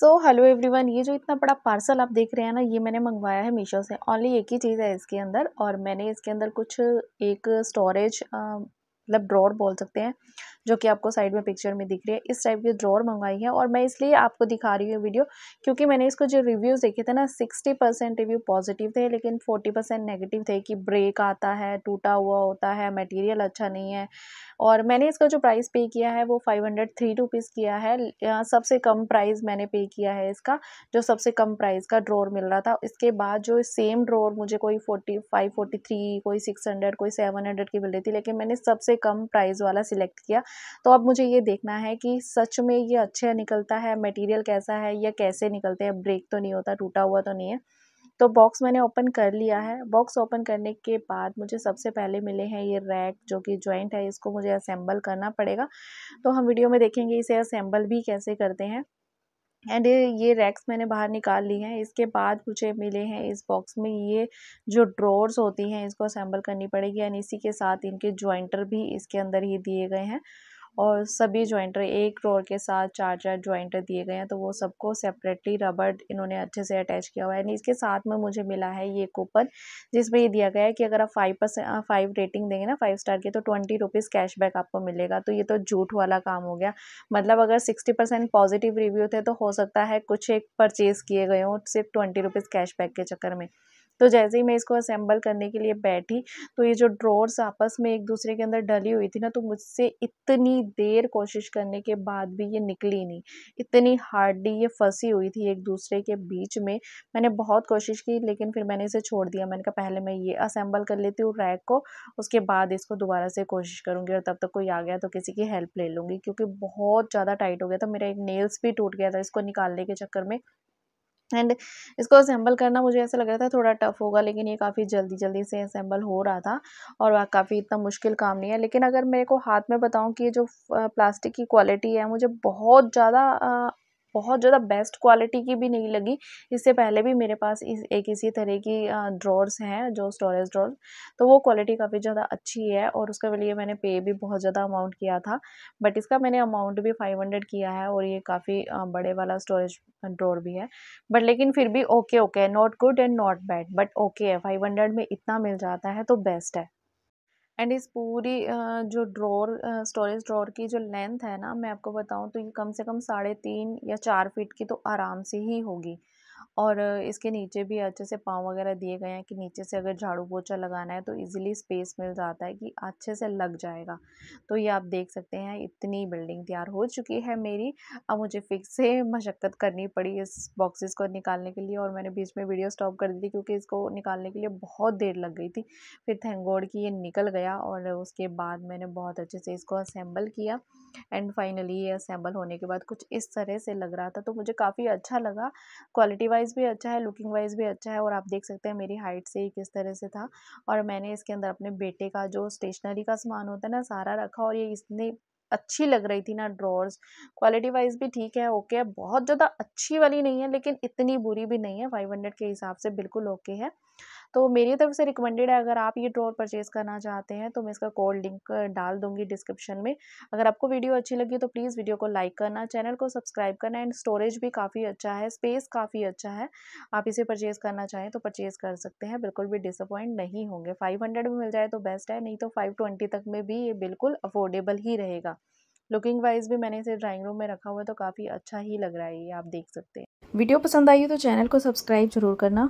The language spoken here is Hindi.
सो हेलो एवरीवन ये जो इतना बड़ा पार्सल आप देख रहे हैं ना ये मैंने मंगवाया है मीशो से ओनली एक ही चीज़ है इसके अंदर और मैंने इसके अंदर कुछ एक स्टोरेज मतलब ड्रॉर बोल सकते हैं जो कि आपको साइड में पिक्चर में दिख रही है इस टाइप की ड्रॉर मंगवाई है और मैं इसलिए आपको दिखा रही हूँ वीडियो क्योंकि मैंने इसको जो रिव्यूज़ देखे थे ना सिक्सटी परसेंट रिव्यू पॉजिटिव थे लेकिन फोर्टी परसेंट नेगेटिव थे कि ब्रेक आता है टूटा हुआ होता है मटीरियल अच्छा नहीं है और मैंने इसका जो प्राइस पे किया है वो फाइव हंड्रेड थ्री रुपीज़ किया है सबसे कम प्राइस मैंने पे किया है इसका जो सबसे कम प्राइस का ड्रॉर मिल रहा था इसके बाद जो सेम ड्रॉर मुझे कोई फोर्टी फाइव फोर्टी थ्री कोई सिक्स हंड्रेड कोई सेवन हंड्रेड की मिल रही थी लेकिन मैंने सबसे कम प्राइस वाला सिलेक्ट किया तो अब मुझे ये देखना है कि सच में ये अच्छा निकलता है मटेरियल कैसा है या कैसे निकलते हैं ब्रेक तो नहीं होता टूटा हुआ तो नहीं है तो बॉक्स मैंने ओपन कर लिया है बॉक्स ओपन करने के बाद मुझे सबसे पहले मिले हैं ये रैक जो कि जॉइंट है इसको मुझे असेंबल करना पड़ेगा तो हम वीडियो में देखेंगे इसे असेंबल भी कैसे करते हैं एंड ये रैक्स मैंने बाहर निकाल ली हैं इसके बाद मुझे मिले हैं इस बॉक्स में ये जो ड्रोर्स होती हैं इसको असेंबल करनी पड़ेगी एंड इसी के साथ इनके ज्वाइंटर भी इसके अंदर ही दिए गए हैं और सभी जॉइंटर एक रोड के साथ चार चार जॉइंटर दिए गए हैं तो वो सबको सेपरेटली रबर इन्होंने अच्छे से अटैच किया हुआ है इसके साथ में मुझे मिला है ये कूपन जिसमें ये दिया गया है कि अगर आप फाइव परसेंट फाइव रेटिंग देंगे ना फाइव स्टार की तो ट्वेंटी रुपीज़ कैशबैक आपको मिलेगा तो ये तो झूठ वाला काम हो गया मतलब अगर सिक्सटी परसेंट पॉजिटिव रिव्यू थे तो हो सकता है कुछ एक परचेज़ किए गए हों सिर्फ ट्वेंटी रुपीज़ कैशबैक के चक्कर में तो जैसे ही मैं इसको असेंबल करने के लिए बैठी तो ये जो ड्रॉर्स आपस में एक दूसरे के अंदर डली हुई थी ना तो मुझसे इतनी देर कोशिश करने के बाद भी ये निकली नहीं इतनी हार्डली ये फंसी हुई थी एक दूसरे के बीच में मैंने बहुत कोशिश की लेकिन फिर मैंने इसे छोड़ दिया मैंने कहा पहले मैं ये असेंबल कर लेती हूँ रैक को उसके बाद इसको दोबारा से कोशिश करूँगी और तब तक कोई आ गया तो किसी की हेल्प ले लूँगी क्योंकि बहुत ज़्यादा टाइट हो गया था मेरा एक नेल्स भी टूट गया था इसको निकालने के चक्कर में एंड इसको असेंबल करना मुझे ऐसा लग रहा था थोड़ा टफ होगा लेकिन ये काफ़ी जल्दी जल्दी से असेंबल हो रहा था और काफ़ी इतना मुश्किल काम नहीं है लेकिन अगर मेरे को हाथ में बताऊँ कि ये जो प्लास्टिक की क्वालिटी है मुझे बहुत ज़्यादा बहुत ज़्यादा बेस्ट क्वालिटी की भी नहीं लगी इससे पहले भी मेरे पास इस एक इसी तरह की ड्रॉर्स हैं जो स्टोरेज ड्रॉर्स तो वो क्वालिटी काफ़ी ज़्यादा अच्छी है और उसके लिए मैंने पे भी बहुत ज़्यादा अमाउंट किया था बट इसका मैंने अमाउंट भी फाइव हंड्रेड किया है और ये काफ़ी बड़े वाला स्टोरेज ड्रॉर भी है बट लेकिन फिर भी okay okay not good and not bad but okay है फाइव हंड्रेड में इतना मिल जाता है तो बेस्ट है एंड इस पूरी जो ड्रॉर स्टोरेज ड्रॉर की जो लेंथ है ना मैं आपको बताऊँ तो ये कम से कम साढ़े तीन या चार फीट की तो आराम से ही होगी और इसके नीचे भी अच्छे से पाँव वगैरह दिए गए हैं कि नीचे से अगर झाड़ू पोछा लगाना है तो इजीली स्पेस मिल जाता है कि अच्छे से लग जाएगा तो ये आप देख सकते हैं इतनी बिल्डिंग तैयार हो चुकी है मेरी अब मुझे फिक्स से मशक्क़त करनी पड़ी इस बॉक्सेस को निकालने के लिए और मैंने बीच में वीडियो स्टॉप कर दी थी क्योंकि इसको निकालने के लिए बहुत देर लग गई थी फिर थैंक गॉड कि ये निकल गया और उसके बाद मैंने बहुत अच्छे से इसको असेंबल किया एंड फाइनली ये असेंबल होने के बाद कुछ इस तरह से लग रहा था तो मुझे काफ़ी अच्छा लगा क्वालिटी वाइज भी अच्छा है लुकिंग वाइज भी अच्छा है और आप देख सकते हैं मेरी हाइट से ही किस तरह से था और मैंने इसके अंदर अपने बेटे का जो स्टेशनरी का सामान होता है ना सारा रखा और ये इसने अच्छी लग रही थी ना ड्रॉर्स क्वालिटी वाइज भी ठीक है ओके है बहुत ज़्यादा अच्छी वाली नहीं है लेकिन इतनी बुरी भी नहीं है फाइव हंड्रेड के हिसाब से बिल्कुल ओके है तो मेरी तरफ से रिकमेंडेड है अगर आप ये ड्रॉर परचेज़ करना चाहते हैं तो मैं इसका कोड लिंक डाल दूंगी डिस्क्रिप्शन में अगर आपको वीडियो अच्छी लगी तो प्लीज़ वीडियो को लाइक करना चैनल को सब्सक्राइब करना एंड स्टोरेज भी काफ़ी अच्छा है स्पेस काफ़ी अच्छा है आप इसे परचेज़ करना चाहें तो परचेज़ कर सकते हैं बिल्कुल भी डिसअपॉइंट नहीं होंगे फाइव हंड्रेड में मिल जाए तो बेस्ट है नहीं तो फाइव ट्वेंटी तक में भी ये बिल्कुल अफोर्डेबल ही रहेगा लुकिंग वाइज भी मैंने इसे ड्राइंग रूम में रखा हुआ है तो काफ़ी अच्छा ही लग रहा है ये आप देख सकते हैं वीडियो पसंद आई हो तो चैनल को सब्सक्राइब जरूर करना